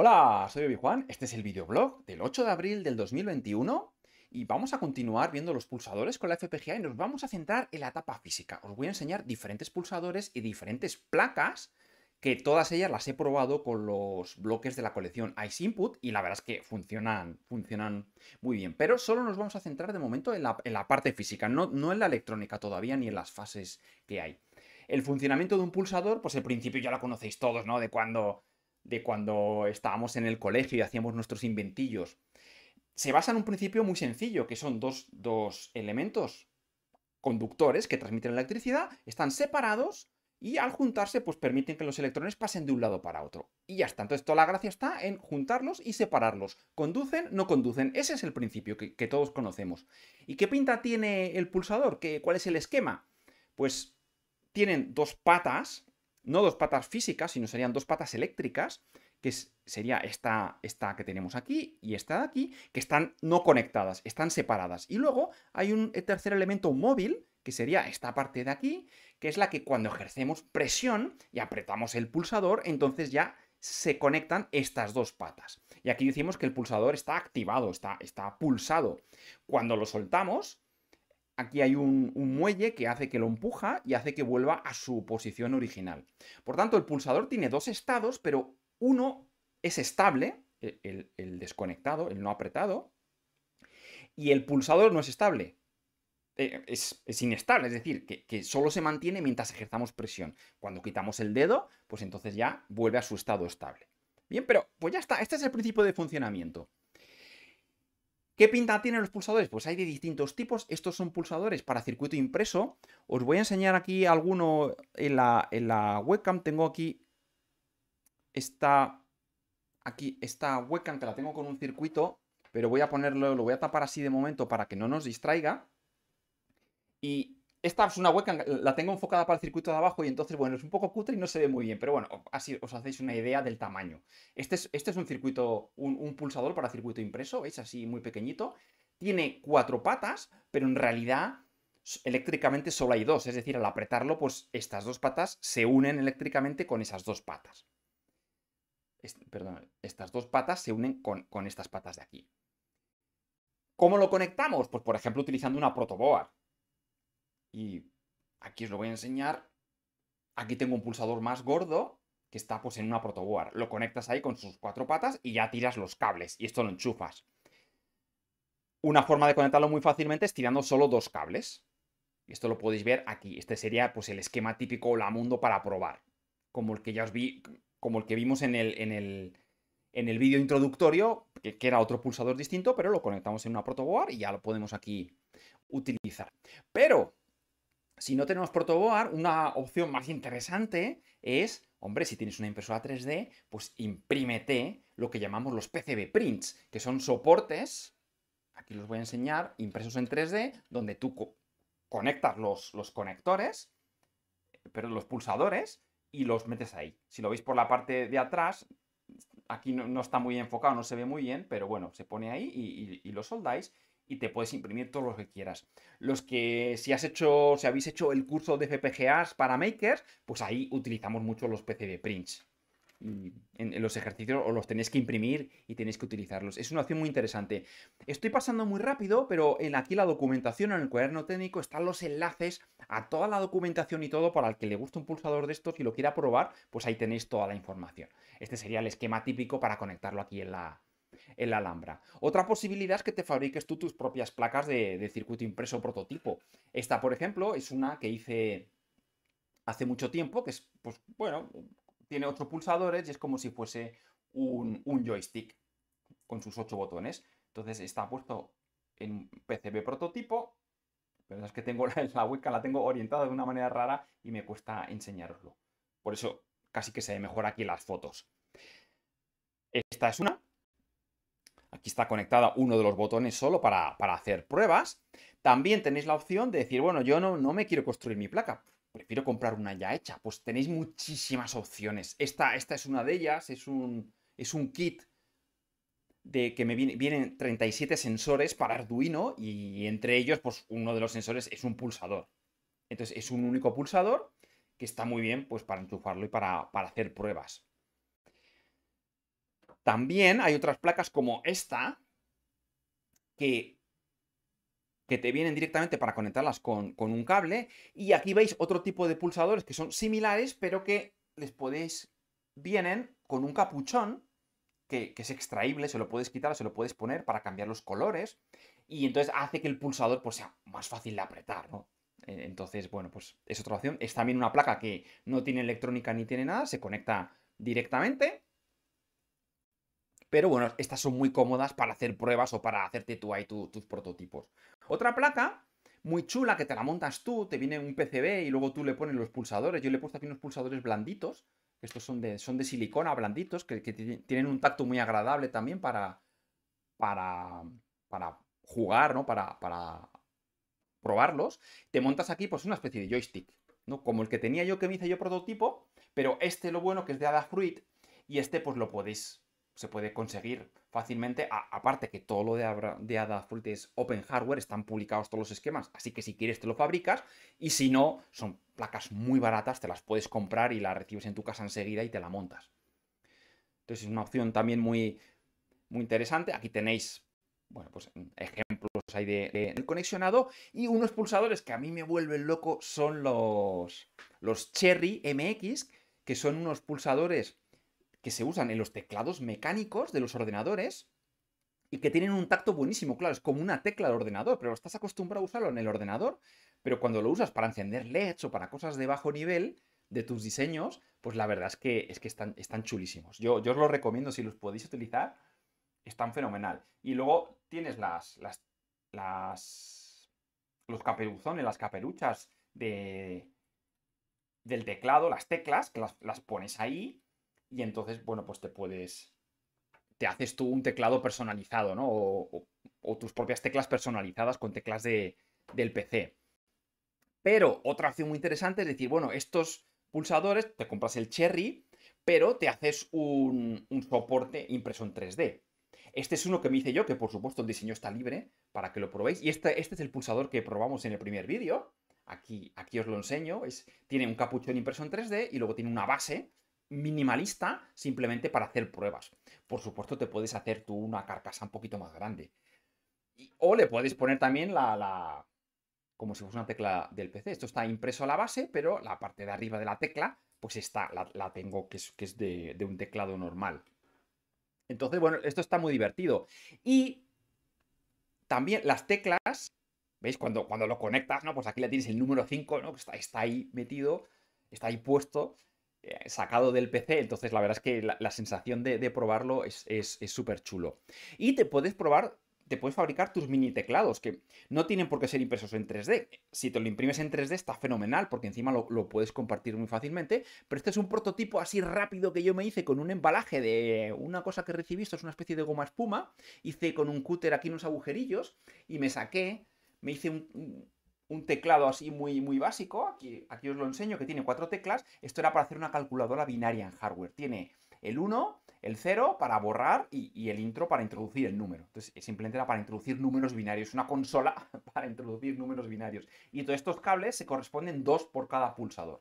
Hola, soy Obi Juan, este es el videoblog del 8 de abril del 2021 y vamos a continuar viendo los pulsadores con la FPGA y nos vamos a centrar en la etapa física. Os voy a enseñar diferentes pulsadores y diferentes placas que todas ellas las he probado con los bloques de la colección Ice Input y la verdad es que funcionan, funcionan muy bien. Pero solo nos vamos a centrar de momento en la, parte física, no, no en la electrónica todavía ni en las fases que hay. El funcionamiento de un pulsador, pues el principio ya lo conocéis todos, ¿no? De cuando de cuando estábamos en el colegio y hacíamos nuestros inventillos, se basa en un principio muy sencillo, que son dos, elementos conductores que transmiten electricidad, están separados y al juntarse pues permiten que los electrones pasen de un lado para otro. Y ya está, entonces toda la gracia está en juntarlos y separarlos. Conducen, no conducen, ese es el principio que, todos conocemos. ¿Y qué pinta tiene el pulsador? ¿Qué, ¿Cuál es el esquema? Pues tienen dos patas, no dos patas físicas, sino serían dos patas eléctricas, que sería esta, esta que tenemos aquí y esta de aquí, que están no conectadas, están separadas. Y luego hay un tercer elemento móvil, que sería esta parte de aquí, que es la que cuando ejercemos presión y apretamos el pulsador, entonces ya se conectan estas dos patas. Y aquí decimos que el pulsador está activado, está, está pulsado. Cuando lo soltamos, Aquí hay un, muelle que hace que lo empuja y hace que vuelva a su posición original. Por tanto, el pulsador tiene dos estados, pero uno es estable, e-, el, desconectado, el no apretado, y el pulsador no es estable. Eh, es, inestable, es decir, que, que, solo se mantiene mientras ejerzamos presión. Cuando quitamos el dedo, pues entonces ya vuelve a su estado estable. Bien, pero pues ya está, este es el principio de funcionamiento. ¿Qué pinta tienen los pulsadores? Pues hay de distintos tipos. Estos son pulsadores para circuito impreso. Os voy a enseñar aquí alguno en la, webcam. Tengo aquí esta, aquí esta webcam que la tengo con un circuito, pero voy a ponerlo, lo voy a tapar así de momento para que no nos distraiga. Y esta es una hueca, la tengo enfocada para el circuito de abajo y entonces, bueno, es un poco cutre y no se ve muy bien, pero bueno, así os hacéis una idea del tamaño. Este es, este es un circuito, un, pulsador para circuito impreso, veis, así muy pequeñito. Tiene cuatro patas, pero en realidad eléctricamente solo hay dos, es decir, al apretarlo, pues estas dos patas se unen eléctricamente con esas dos patas. perdón, estas dos patas se unen con, con, estas patas de aquí. ¿Cómo lo conectamos? Pues por ejemplo utilizando una protoboard. Y aquí os lo voy a enseñar. Aquí tengo un pulsador más gordo que está pues en una protoboard. Lo conectas ahí con sus cuatro patas y ya tiras los cables y esto lo enchufas. Una forma de conectarlo muy fácilmente es tirando solo dos cables. Y esto lo podéis ver aquí. Este sería pues el esquema típico la mundo para probar. Como el que ya os vi, como el que vimos en el, en el, vídeo introductorio, que, que, era otro pulsador distinto, pero lo conectamos en una protoboard y ya lo podemos aquí utilizar. Pero si no tenemos protoboard, una opción más interesante es, hombre, si tienes una impresora 3D, pues imprímete lo que llamamos los PCB prints, que son soportes, aquí los voy a enseñar, impresos en 3D, donde tú conectas los, los conectores, pero los pulsadores, y los metes ahí. Si lo veis por la parte de atrás, aquí no, está muy enfocado, no se ve muy bien, pero bueno, se pone ahí y, y lo soldáis y te puedes imprimir todo lo que quieras. Los que si has hecho, si habéis hecho el curso de FPGAs para makers, pues ahí utilizamos mucho los PCB prints. en, los ejercicios o los tenéis que imprimir y tenéis que utilizarlos. Es una opción muy interesante. Estoy pasando muy rápido, pero en aquí la documentación, en el cuaderno técnico, están los enlaces a toda la documentación y todo para el que le guste un pulsador de estos y lo quiera probar, pues ahí tenéis toda la información. Este sería el esquema típico para conectarlo aquí en la, en la Alhambra. Otra posibilidad es que te fabriques tú tus propias placas de, circuito impreso prototipo. Esta, por ejemplo, es una que hice hace mucho tiempo, que es, pues bueno, tiene ocho pulsadores y es como si fuese un, joystick con sus ocho botones. Entonces está puesto en PCB prototipo, pero es que tengo la, la la tengo orientada de una manera rara y me cuesta enseñaroslo. Por eso casi que se ve mejor aquí las fotos. Esta es una. Aquí está conectada uno de los botones solo para, para hacer pruebas. También tenéis la opción de decir, bueno, yo no, no me quiero construir mi placa prefiero comprar una ya hecha. Pues tenéis muchísimas opciones. Esta, esta es una de ellas, es un, es un kit de que me vienen 37 sensores para Arduino y entre ellos, pues uno de los sensores es un pulsador. Entonces es un único pulsador que está muy bien pues para enchufarlo y para, para hacer pruebas. También hay otras placas como esta, que, que te vienen directamente para conectarlas con, un cable. Y aquí veis otro tipo de pulsadores que son similares, pero que les podéis, vienen con un capuchón, que, es extraíble, se lo puedes quitar, se lo puedes poner para cambiar los colores. Y entonces hace que el pulsador pues, sea más fácil de apretar, eh, Entonces, bueno, pues es otra opción. Es también una placa que no tiene electrónica ni tiene nada, se conecta directamente pero bueno, estas son muy cómodas para hacer pruebas o para hacerte tú ahí tus prototipos. Otra placa muy chula que te la montas tú, te viene un PCB y luego tú le pones los pulsadores. Yo le he puesto aquí unos pulsadores blanditos, estos son de, son de silicona blanditos, que, tienen un tacto muy agradable también para, para, para jugar, ¿no? Para, para probarlos. Te montas aquí pues una especie de joystick, ¿no? Como el que tenía yo que me hice yo prototipo, pero este lo bueno que es de Adafruit y este pues lo podéis se puede conseguir fácilmente. aparte que todo lo de, Adafruit es open hardware, están publicados todos los esquemas, así que si quieres te lo fabricas y si no, son placas muy baratas, te las puedes comprar y las recibes en tu casa enseguida y te la montas. Entonces es una opción también muy, muy interesante. Aquí tenéis, bueno, pues ejemplos hay de, de, conexionado y unos pulsadores que a mí me vuelven loco son los, los Cherry MX, que son unos pulsadores que se usan en los teclados mecánicos de los ordenadores y que tienen un tacto buenísimo, claro, es como una tecla de ordenador, pero estás acostumbrado a usarlo en el ordenador, pero cuando lo usas para encender LEDs o para cosas de bajo nivel de tus diseños, pues la verdad es que, es que están, están chulísimos. Yo, yo os los recomiendo si los podéis utilizar, están fenomenal. Y luego tienes las, las, las los caperuzones, las caperuchas de, del teclado, las teclas, que las pones ahí y entonces, bueno, pues te puedes. Te haces tú un teclado personalizado, ¿no? O, tus propias teclas personalizadas con teclas de, del PC. Pero otra opción muy interesante es decir, bueno, estos pulsadores, te compras el Cherry, pero te haces un, soporte impresión 3D. Este es uno que me hice yo, que por supuesto el diseño está libre para que lo probéis. Y este, este es el pulsador que probamos en el primer vídeo. Aquí, aquí os lo enseño. Es, tiene un capuchón impreso en 3D y luego tiene una base minimalista simplemente para hacer pruebas. Por supuesto, te puedes hacer tú una carcasa un poquito más grande. o le puedes poner también la, la, como si fuese una tecla del PC. Esto está impreso a la base, pero la parte de arriba de la tecla, pues está, la, tengo, que es, que es de, un teclado normal. Entonces, bueno, esto está muy divertido. Y también las teclas, ¿veis? Cuando, cuando lo conectas, ¿no? Pues aquí le tienes el número 5, ¿no? Que pues está, está, ahí metido, está ahí puesto. Eh, sacado del PC, entonces la verdad es que la, sensación de, probarlo es súper chulo. Y te puedes probar te puedes fabricar tus mini teclados, que no tienen por qué ser impresos en 3D. Si te lo imprimes en 3D está fenomenal, porque encima lo, lo, puedes compartir muy fácilmente, pero este es un prototipo así rápido que yo me hice con un embalaje de una cosa que recibí, esto es una especie de goma espuma, hice con un cúter aquí unos agujerillos y me saqué, me hice un, un teclado así muy, muy básico, aquí, aquí os lo enseño, que tiene cuatro teclas, esto era para hacer una calculadora binaria en hardware. Tiene el 1, el 0 para borrar y, el intro para introducir el número. Entonces, simplemente era para introducir números binarios, una consola para introducir números binarios. Y todos estos cables se corresponden dos por cada pulsador.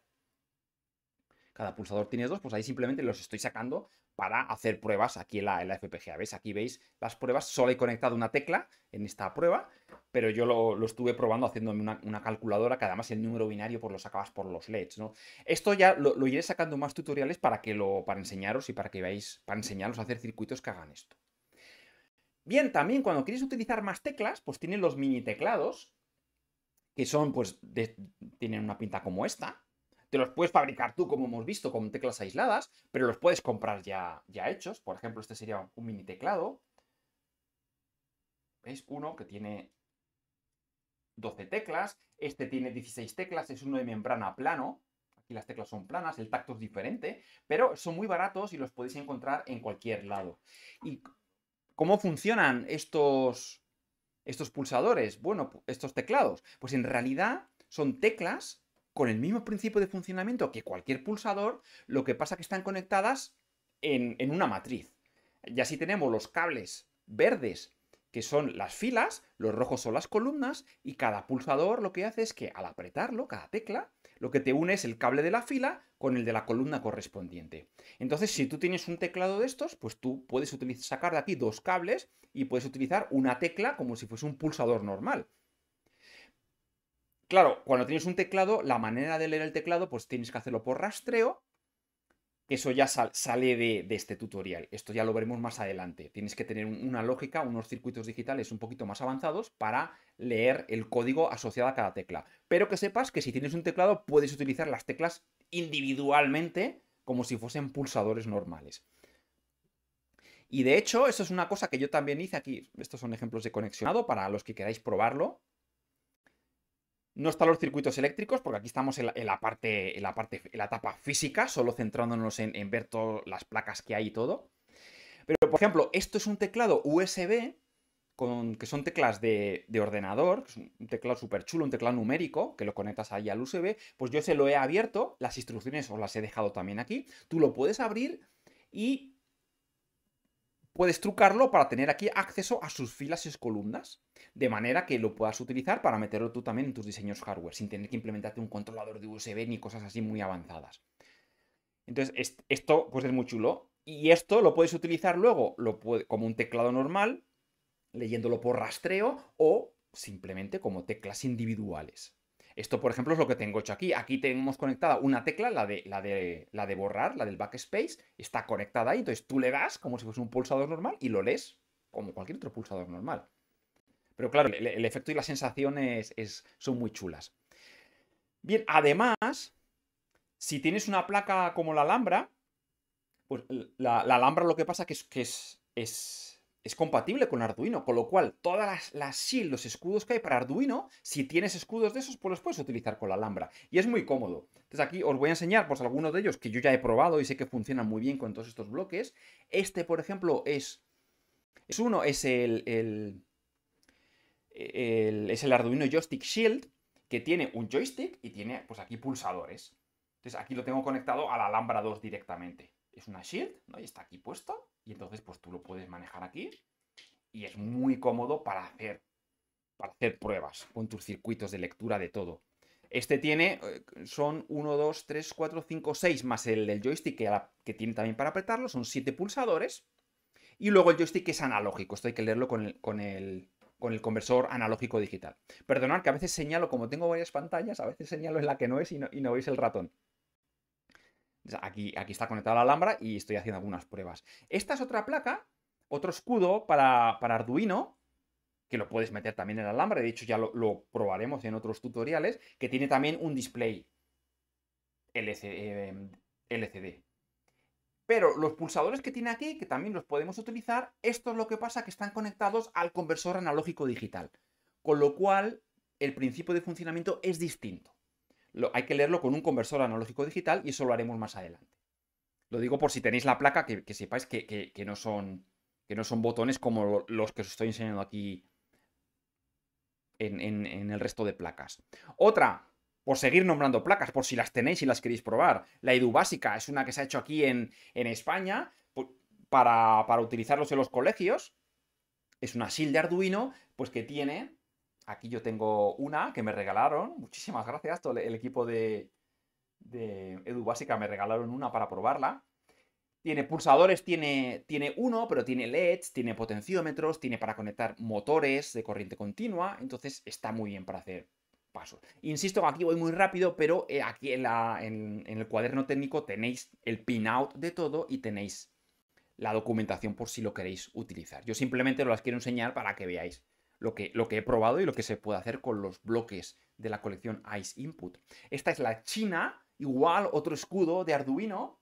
Cada pulsador tiene dos, pues ahí simplemente los estoy sacando para hacer pruebas aquí en la, FPGA. ¿Veis? Aquí veis las pruebas, solo he conectado una tecla en esta prueba pero yo lo, estuve probando haciéndome una, una, calculadora que además el número binario por pues, lo sacabas por los LEDs, ¿no? Esto ya lo, iré sacando más tutoriales para que lo, para enseñaros y para que veáis, para enseñaros a hacer circuitos que hagan esto. Bien, también cuando queréis utilizar más teclas, pues tienen los mini teclados, que son, pues, tienen una pinta como esta. Te los puedes fabricar tú, como hemos visto, con teclas aisladas, pero los puedes comprar ya, ya hechos. Por ejemplo, este sería un mini teclado. ¿Veis? Uno que tiene 12 teclas, este tiene 16 teclas, es uno de membrana plano, aquí las teclas son planas, el tacto es diferente, pero son muy baratos y los podéis encontrar en cualquier lado. ¿Y cómo funcionan estos, estos pulsadores? Bueno, estos teclados. Pues en realidad son teclas con el mismo principio de funcionamiento que cualquier pulsador, lo que pasa que están conectadas en, en una matriz. Y así tenemos los cables verdes que son las filas, los rojos son las columnas, y cada pulsador lo que hace es que al apretarlo, cada tecla, lo que te une es el cable de la fila con el de la columna correspondiente. Entonces, si tú tienes un teclado de estos, pues tú puedes sacar de aquí dos cables y puedes utilizar una tecla como si fuese un pulsador normal. Claro, cuando tienes un teclado, la manera de leer el teclado, pues tienes que hacerlo por rastreo, eso ya sale de, de, este tutorial. Esto ya lo veremos más adelante. Tienes que tener una lógica, unos circuitos digitales un poquito más avanzados para leer el código asociado a cada tecla. Pero que sepas que si tienes un teclado puedes utilizar las teclas individualmente como si fuesen pulsadores normales. Y de hecho, eso es una cosa que yo también hice aquí. Estos son ejemplos de conexionado para los que queráis probarlo. No están los circuitos eléctricos, porque aquí estamos en la, parte, en la parte, en la etapa física, solo centrándonos en, ver todas las placas que hay y todo. Pero, por ejemplo, esto es un teclado USB, con, que son teclas de, ordenador, un teclado súper chulo, un teclado numérico, que lo conectas ahí al USB. Pues yo se lo he abierto, las instrucciones os las he dejado también aquí. Tú lo puedes abrir y puedes trucarlo para tener aquí acceso a sus filas y sus columnas, de manera que lo puedas utilizar para meterlo tú también en tus diseños hardware, sin tener que implementarte un controlador de USB ni cosas así muy avanzadas. Entonces, esto pues es muy chulo. Y esto lo puedes utilizar luego como un teclado normal, leyéndolo por rastreo o simplemente como teclas individuales. Esto, por ejemplo, es lo que tengo hecho aquí. Aquí tenemos conectada una tecla, la de, la de, la de borrar, la del backspace, está conectada ahí. Entonces tú le das como si fuese un pulsador normal y lo lees como cualquier otro pulsador normal. Pero claro, el, efecto y las sensaciones son muy chulas. Bien, además, si tienes una placa como la Alhambra, pues la, Alhambra lo que pasa que es, que es es compatible con Arduino, con lo cual todas las, Shields, los escudos que hay para Arduino, si tienes escudos de esos, pues los puedes utilizar con la Alhambra. Y es muy cómodo. Entonces aquí os voy a enseñar pues algunos de ellos que yo ya he probado y sé que funcionan muy bien con todos estos bloques. Este, por ejemplo, es... Es uno, es el, es el Arduino Joystick Shield, que tiene un joystick y tiene pues aquí pulsadores. Entonces aquí lo tengo conectado a la Alhambra 2 directamente es una shield, ¿no? Y está aquí puesto. Y entonces, pues tú lo puedes manejar aquí. Y es muy cómodo para hacer, para hacer pruebas con tus circuitos de lectura de todo. Este tiene, eh, son 1, 2, 3, 4, 5, 6, más el, joystick que, tiene también para apretarlo, son 7 pulsadores. Y luego el joystick es analógico, esto hay que leerlo con el, con el, conversor analógico digital. Perdonad que a veces señalo, como tengo varias pantallas, a veces señalo en la que no es y no veis el ratón. Aquí, está conectada la Alhambra y estoy haciendo algunas pruebas. Esta es otra placa, otro escudo para, Arduino, que lo puedes meter también en la Alhambra. De hecho, ya lo, probaremos en otros tutoriales, que tiene también un display LCD, eh, LCD. Pero los pulsadores que tiene aquí, que también los podemos utilizar, esto es lo que pasa que están conectados al conversor analógico digital. Con lo cual, el principio de funcionamiento es distinto hay que leerlo con un conversor analógico digital y eso lo haremos más adelante. Lo digo por si tenéis la placa, que, sepáis que, no son, que no son botones como los que os estoy enseñando aquí en, el resto de placas. Otra, por seguir nombrando placas, por si las tenéis y las queréis probar. La Edu Básica es una que se ha hecho aquí en, España para, utilizarlos en los colegios. Es una SIL de Arduino, pues que tiene Aquí yo tengo una que me regalaron. Muchísimas gracias. el equipo de, EduBásica Edu Básica me regalaron una para probarla. Tiene pulsadores, tiene, tiene uno, pero tiene LEDs, tiene potenciómetros, tiene para conectar motores de corriente continua. Entonces está muy bien para hacer pasos. Insisto aquí voy muy rápido, pero eh, aquí en, el cuaderno técnico tenéis el pinout de todo y tenéis la documentación por si lo queréis utilizar. Yo simplemente lo las quiero enseñar para que veáis lo que, he probado y lo que se puede hacer con los bloques de la colección Ice Input. Esta es la China, igual otro escudo de Arduino,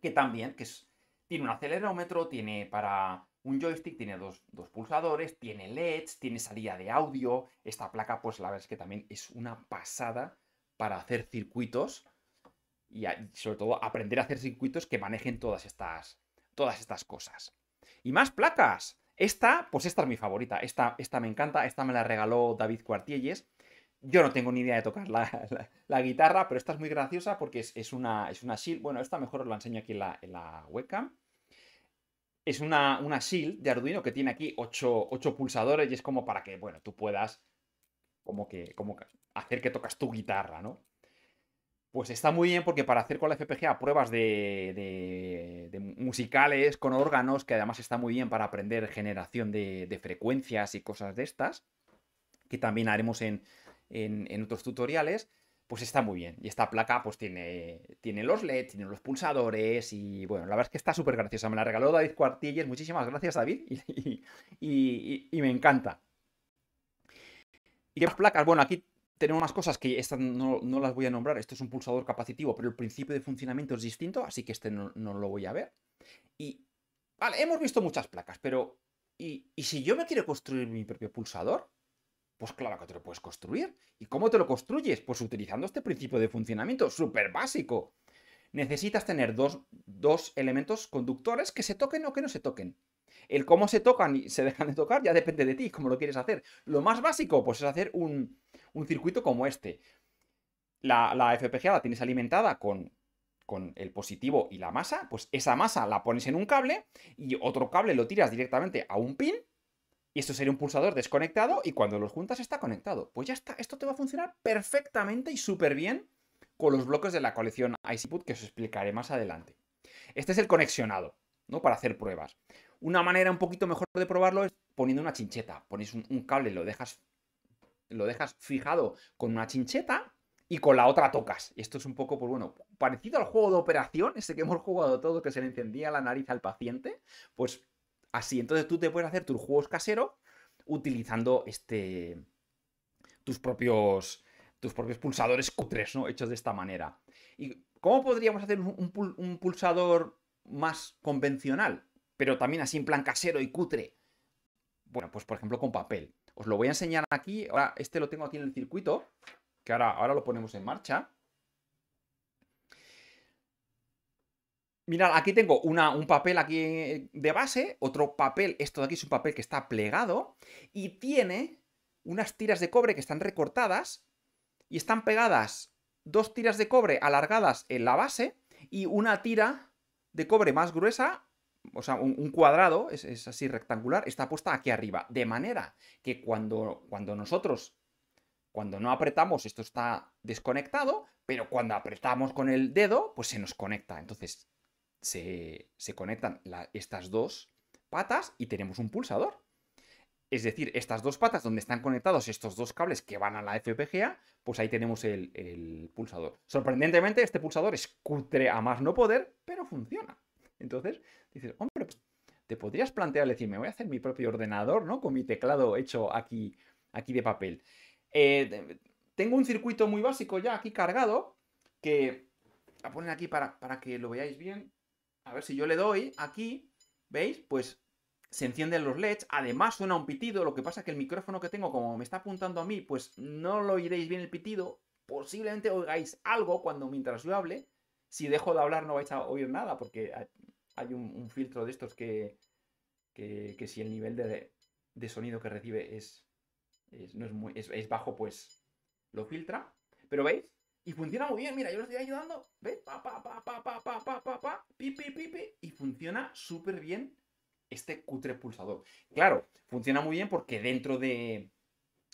que también que tiene un acelerómetro, tiene para un joystick, tiene dos, pulsadores, tiene LEDs, tiene salida de audio. Esta placa, pues la verdad es que también es una pasada para hacer circuitos y sobre todo aprender a hacer circuitos que manejen todas estas, todas estas cosas. Y más placas. Esta, pues esta es mi favorita. Esta, esta me encanta, esta me la regaló David Cuartielles. Yo no tengo ni idea de tocar la, guitarra, pero esta es muy graciosa porque es, una, es una shield. Bueno, esta mejor os la enseño aquí en la, en webcam. Es una, una, shield de Arduino que tiene aquí ocho pulsadores y es como para que, bueno, tú puedas como que, como hacer que tocas tu guitarra, ¿no? Pues está muy bien porque para hacer con la FPGA pruebas de, musicales con órganos, que además está muy bien para aprender generación de, frecuencias y cosas de estas, que también haremos en, otros tutoriales, pues está muy bien. Y esta placa pues tiene, tiene los LEDs, tiene los pulsadores y bueno, la verdad es que está súper graciosa. Me la regaló David Cuartillas muchísimas gracias David y, me encanta. ¿Y qué placas? Bueno, aquí tenemos unas cosas que estas no, las voy a nombrar. Esto es un pulsador capacitivo, pero el principio de funcionamiento es distinto, así que este no, lo voy a ver. Y, vale, hemos visto muchas placas, pero ¿y, si yo me quiero construir mi propio pulsador? Pues claro que te lo puedes construir. ¿Y cómo te lo construyes? Pues utilizando este principio de funcionamiento, súper básico. Necesitas tener dos, dos elementos conductores que se toquen o que no se toquen. El cómo se tocan y se dejan de tocar ya depende de ti, cómo lo quieres hacer. Lo más básico, pues es hacer un, un circuito como este. La, la FPGA la tienes alimentada con, con el positivo y la masa, pues esa masa la pones en un cable y otro cable lo tiras directamente a un pin y esto sería un pulsador desconectado y cuando los juntas está conectado. Pues ya está, esto te va a funcionar perfectamente y súper bien con los bloques de la colección ICPUT que os explicaré más adelante. Este es el conexionado, ¿no? Para hacer pruebas. Una manera un poquito mejor de probarlo es poniendo una chincheta. Pones un, un cable, lo dejas lo dejas fijado con una chincheta y con la otra tocas. esto es un poco, pues bueno, parecido al juego de operación, ese que hemos jugado todo, que se le encendía la nariz al paciente, pues así. Entonces tú te puedes hacer tus juegos caseros utilizando este tus propios tus propios pulsadores cutres, ¿no? Hechos de esta manera. ¿Y cómo podríamos hacer un, un pulsador más convencional, pero también así en plan casero y cutre? Bueno, pues por ejemplo con papel. Os lo voy a enseñar aquí. Ahora, este lo tengo aquí en el circuito, que ahora, ahora lo ponemos en marcha. Mirad, aquí tengo un papel aquí eh, de base, otro papel, esto de aquí es un papel que está plegado y tiene unas tiras de cobre que están recortadas y están pegadas dos tiras de cobre alargadas en la base y una tira de cobre más gruesa o sea, un, cuadrado, es, así rectangular, está puesta aquí arriba. De manera que cuando, cuando nosotros, cuando no apretamos, esto está desconectado, pero cuando apretamos con el dedo, pues se nos conecta. Entonces, se, conectan estas dos patas y tenemos un pulsador. Es decir, estas dos patas donde están conectados estos dos cables que van a la FPGA, pues ahí tenemos el, el pulsador. Sorprendentemente, este pulsador es cutre a más no poder, pero funciona. Entonces, dices, hombre, pues, te podrías plantear decir, me voy a hacer mi propio ordenador, ¿no? Con mi teclado hecho aquí, aquí de papel. Eh, tengo un circuito muy básico ya aquí cargado, que a poner aquí para, para que lo veáis bien. A ver si yo le doy aquí, ¿veis? Pues se encienden los LEDs, además suena un pitido, lo que pasa es que el micrófono que tengo, como me está apuntando a mí, pues no lo oiréis bien el pitido, posiblemente oigáis algo cuando mientras yo hable, si dejo de hablar no vais a oír nada, porque hay un, filtro de estos que, que, si el nivel de, de sonido que recibe es, es, no es, es, bajo, pues lo filtra. Pero veis, y funciona muy bien. Mira, yo lo estoy ayudando. ¿Veis? Pa, pa, pa, pa, pa, pa, pa, pa, pi, pi, pi, pi. Y funciona súper bien este cutre pulsador. Claro, funciona muy bien porque dentro de,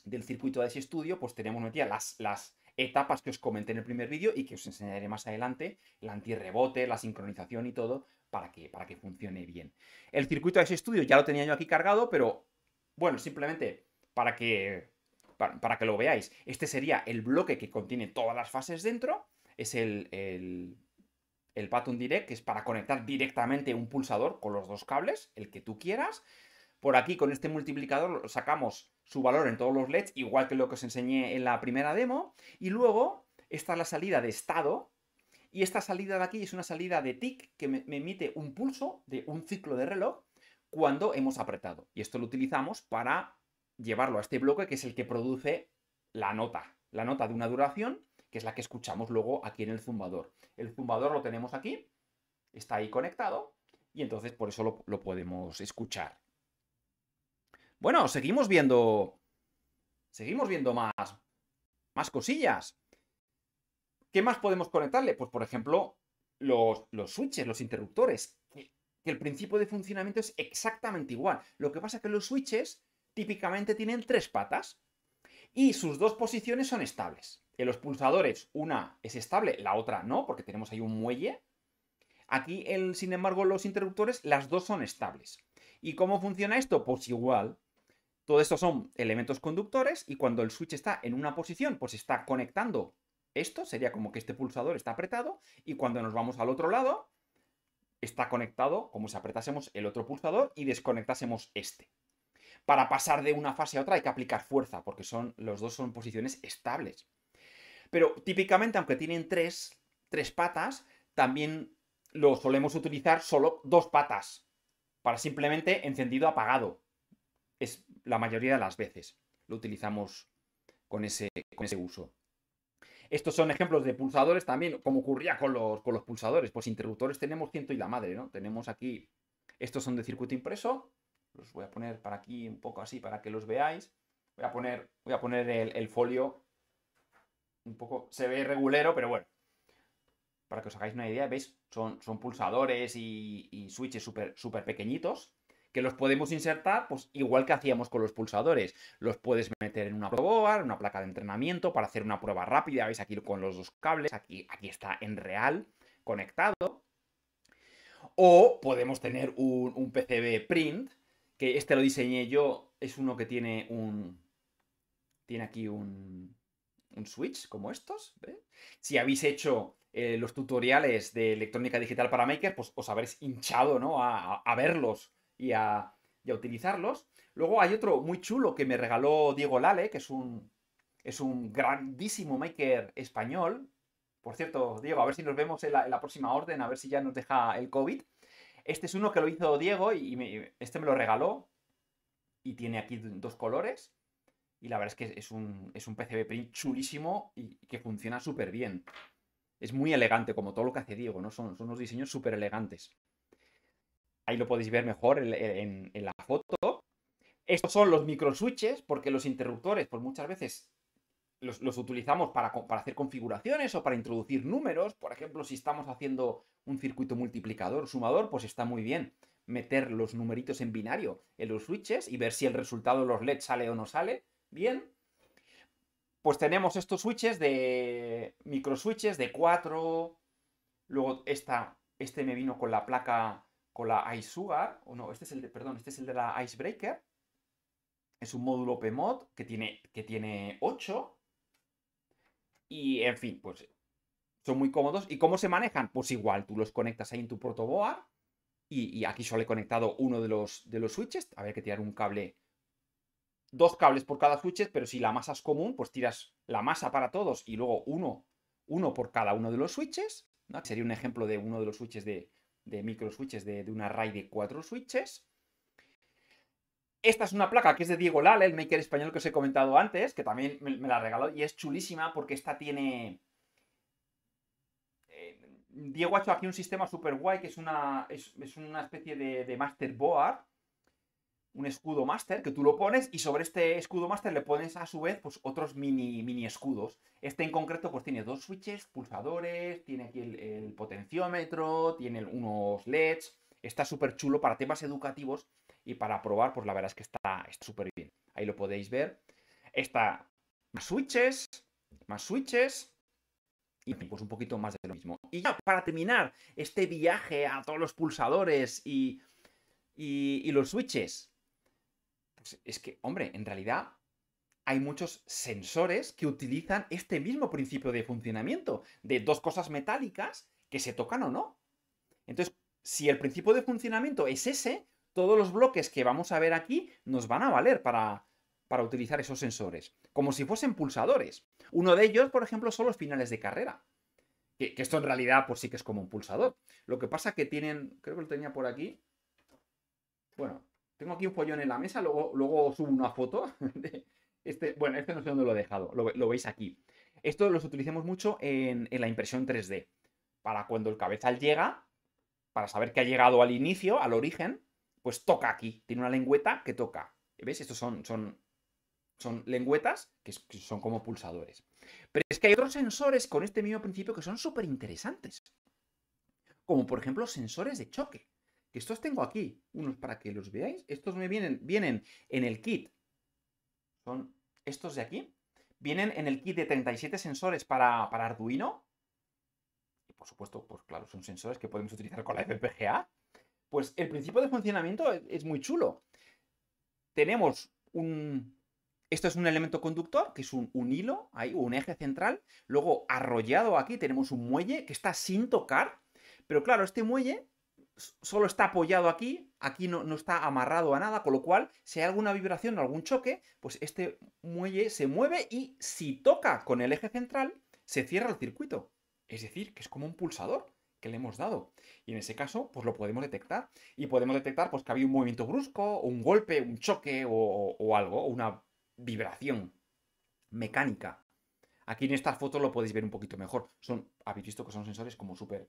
del circuito de ese estudio, pues tenemos metidas las, las etapas que os comenté en el primer vídeo y que os enseñaré más adelante, el antirrebote, la sincronización y todo, para que, para que funcione bien. El circuito de ese estudio ya lo tenía yo aquí cargado, pero bueno, simplemente para que, para, que lo veáis, este sería el bloque que contiene todas las fases dentro, es el, el, el Direct, que es para conectar directamente un pulsador con los dos cables, el que tú quieras. Por aquí con este multiplicador sacamos su valor en todos los LEDs, igual que lo que os enseñé en la primera demo. Y luego, esta es la salida de estado, y esta salida de aquí es una salida de tick que me, emite un pulso de un ciclo de reloj cuando hemos apretado. Y esto lo utilizamos para llevarlo a este bloque que es el que produce la nota, la nota de una duración, que es la que escuchamos luego aquí en el zumbador. El zumbador lo tenemos aquí, está ahí conectado, y entonces por eso lo, lo podemos escuchar. Bueno, seguimos viendo... Seguimos viendo más... Más cosillas. ¿Qué más podemos conectarle? Pues, por ejemplo, los, switches, los interruptores. Que, el principio de funcionamiento es exactamente igual. Lo que pasa es que los switches típicamente tienen tres patas y sus dos posiciones son estables. En los pulsadores, una es estable, la otra no, porque tenemos ahí un muelle. Aquí, sin embargo, los interruptores, las dos son estables. ¿Y cómo funciona esto? Pues igual. Todo esto son elementos conductores y cuando el switch está en una posición, pues está conectando esto sería como que este pulsador está apretado y cuando nos vamos al otro lado, está conectado como si apretásemos el otro pulsador y desconectásemos este. Para pasar de una fase a otra hay que aplicar fuerza, porque son, los dos son posiciones estables. Pero típicamente, aunque tienen tres, patas, también lo solemos utilizar solo dos patas, para simplemente encendido apagado. Es la mayoría de las veces lo utilizamos con ese, con ese uso. Estos son ejemplos de pulsadores también, como ocurría con los, pulsadores. Pues interruptores tenemos ciento y la madre, ¿no? Tenemos aquí, estos son de circuito impreso. Los voy a poner para aquí un poco así para que los veáis. Voy a poner, voy a poner el, folio un poco, se ve regulero, pero bueno. Para que os hagáis una idea, ¿veis? Son, son pulsadores y, switches súper super pequeñitos que los podemos insertar, pues igual que hacíamos con los pulsadores. Los puedes meter en una en una placa de entrenamiento para hacer una prueba rápida. Veis aquí con los dos cables, aquí, aquí está en real conectado. O podemos tener un, PCB print, que este lo diseñé yo, es uno que tiene un... Tiene aquí un, un switch como estos. Si habéis hecho eh, los tutoriales de electrónica digital para makers, pues os habréis hinchado ¿no? a verlos y a, utilizarlos. Luego hay otro muy chulo que me regaló Diego Lale, que es un, es un grandísimo maker español. Por cierto, Diego, a ver si nos vemos en la, próxima orden, a ver si ya nos deja el COVID. Este es uno que lo hizo Diego y este me lo regaló. Y tiene aquí dos colores. Y la verdad es que es un, es un PCB print chulísimo y, que funciona súper bien. Es muy elegante, como todo lo que hace Diego, ¿no? Son, son unos diseños súper elegantes ahí lo podéis ver mejor en, la foto. Estos son los microswitches, porque los interruptores, pues muchas veces los, utilizamos para, hacer configuraciones o para introducir números. Por ejemplo, si estamos haciendo un circuito multiplicador, sumador, pues está muy bien meter los numeritos en binario en los switches y ver si el resultado de los LEDs sale o no sale. Bien. Pues tenemos estos switches de microswitches de 4. Luego esta, este me vino con la placa con la Sugar, o no, este es el de, perdón, este es el de la Icebreaker. Es un módulo PMOD que tiene, que tiene 8. Y en fin, pues son muy cómodos. ¿Y cómo se manejan? Pues igual, tú los conectas ahí en tu protoboard. Y, y aquí solo he conectado uno de los, de los switches. Habría que tirar un cable, dos cables por cada switch, pero si la masa es común, pues tiras la masa para todos y luego uno, uno por cada uno de los switches. ¿no? Sería un ejemplo de uno de los switches de, de micro switches, de, de un array de cuatro switches. Esta es una placa que es de Diego Lale, el maker español que os he comentado antes, que también me, la regaló y es chulísima porque esta tiene... Eh, Diego ha hecho aquí un sistema súper guay que es una, es, una especie de, de board un escudo máster que tú lo pones y sobre este escudo máster le pones a su vez pues, otros mini, mini escudos. Este en concreto pues tiene dos switches, pulsadores, tiene aquí el, potenciómetro, tiene unos LEDs. Está súper chulo para temas educativos y para probar pues la verdad es que está súper bien. Ahí lo podéis ver. Está más switches, más switches y pues un poquito más de lo mismo. Y ya para terminar este viaje a todos los pulsadores y, y los switches pues es que, hombre, en realidad hay muchos sensores que utilizan este mismo principio de funcionamiento, de dos cosas metálicas que se tocan o no. Entonces, si el principio de funcionamiento es ese, todos los bloques que vamos a ver aquí nos van a valer para, utilizar esos sensores, como si fuesen pulsadores. Uno de ellos, por ejemplo, son los finales de carrera. Que, esto en realidad, pues sí que es como un pulsador. Lo que pasa que tienen, creo que lo tenía por aquí. Bueno, tengo aquí un follón en la mesa, luego, luego subo una foto. este, bueno, este no sé dónde lo he dejado, lo, veis aquí. Esto los utilizamos mucho en, la impresión 3D. Para cuando el cabezal llega, para saber que ha llegado al inicio, al origen, pues toca aquí. Tiene una lengüeta que toca. Veis, Estos son, son, son lengüetas que son como pulsadores. Pero es que hay otros sensores con este mismo principio que son súper interesantes. Como por ejemplo sensores de choque. Que estos tengo aquí, unos para que los veáis. Estos me vienen, vienen en el kit. Son estos de aquí. Vienen en el kit de 37 sensores para, Arduino. Y por supuesto, pues claro, son sensores que podemos utilizar con la FPGA. Pues el principio de funcionamiento es, muy chulo. Tenemos un, esto es un elemento conductor, que es un, un, hilo, ahí, un eje central. Luego, arrollado aquí, tenemos un muelle que está sin tocar. Pero claro, este muelle solo está apoyado aquí, aquí no, está amarrado a nada, con lo cual, si hay alguna vibración o algún choque, pues este muelle se mueve y si toca con el eje central, se cierra el circuito. Es decir, que es como un pulsador que le hemos dado. Y en ese caso, pues lo podemos detectar. Y podemos detectar pues, que había un movimiento brusco, un golpe, un choque o, algo, una vibración mecánica. Aquí en estas fotos lo podéis ver un poquito mejor. Son, habéis visto que son sensores como super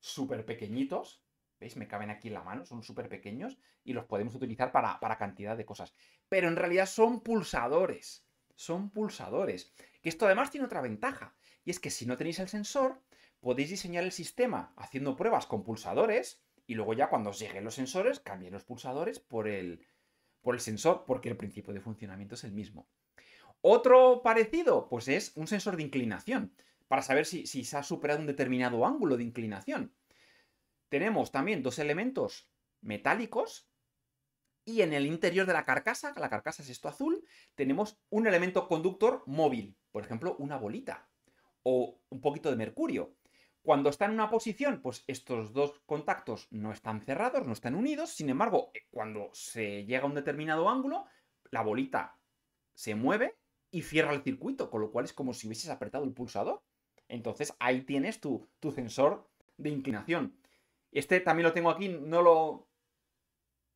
súper pequeñitos, ¿Veis? Me caben aquí en la mano, son súper pequeños y los podemos utilizar para, cantidad de cosas. Pero en realidad son pulsadores, son pulsadores. Que esto además tiene otra ventaja, y es que si no tenéis el sensor, podéis diseñar el sistema haciendo pruebas con pulsadores y luego ya cuando os lleguen los sensores, cambien los pulsadores por el, sensor, porque el principio de funcionamiento es el mismo. Otro parecido, pues es un sensor de inclinación, para saber si se ha superado un determinado ángulo de inclinación. Tenemos también dos elementos metálicos y en el interior de la carcasa, la carcasa es esto azul, tenemos un elemento conductor móvil, por ejemplo, una bolita o un poquito de mercurio. Cuando está en una posición, pues estos dos contactos no están cerrados, no están unidos, sin embargo, eh, cuando se llega a un determinado ángulo, la bolita se mueve y cierra el circuito, con lo cual es como si hubieses apretado el pulsador. Entonces ahí tienes tu, tu sensor de inclinación. Este también lo tengo aquí, no lo...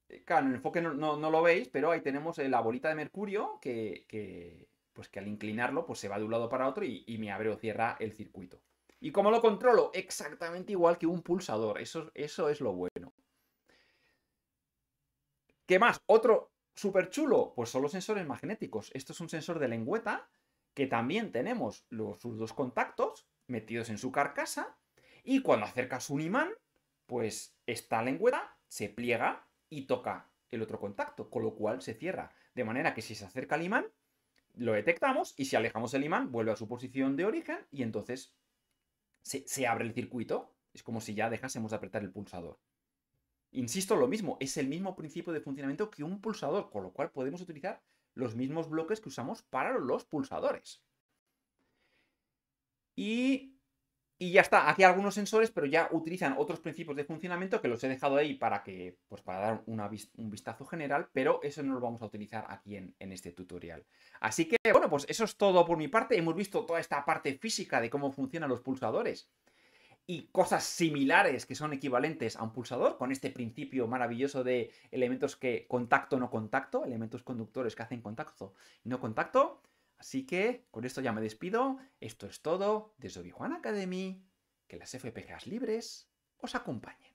Eh, claro, en el enfoque no, lo veis, pero ahí tenemos eh, la bolita de mercurio que, pues que al inclinarlo pues se va de un lado para otro y, me abre o cierra el circuito. ¿Y cómo lo controlo? Exactamente igual que un pulsador, eso, eso es lo bueno. ¿Qué más? Otro súper chulo, pues son los sensores magnéticos. Esto es un sensor de lengüeta que también tenemos los, dos contactos metidos en su carcasa y cuando acercas un imán, pues esta lengüeta se pliega y toca el otro contacto, con lo cual se cierra. De manera que si se acerca el imán, lo detectamos y si alejamos el imán, vuelve a su posición de origen y entonces se, se abre el circuito. Es como si ya dejásemos de apretar el pulsador. Insisto, lo mismo, es el mismo principio de funcionamiento que un pulsador, con lo cual podemos utilizar los mismos bloques que usamos para los pulsadores. Y y ya está, aquí algunos sensores, pero ya utilizan otros principios de funcionamiento que los he dejado ahí para que, pues para dar un vistazo general, pero eso no lo vamos a utilizar aquí en, en, este tutorial. Así que, bueno, pues eso es todo por mi parte. Hemos visto toda esta parte física de cómo funcionan los pulsadores y cosas similares que son equivalentes a un pulsador, con este principio maravilloso de elementos que contacto, no contacto, elementos conductores que hacen contacto, no contacto. Así que con esto ya me despido. Esto es todo desde Obi Juan Academy. Que las FPGAs libres os acompañen.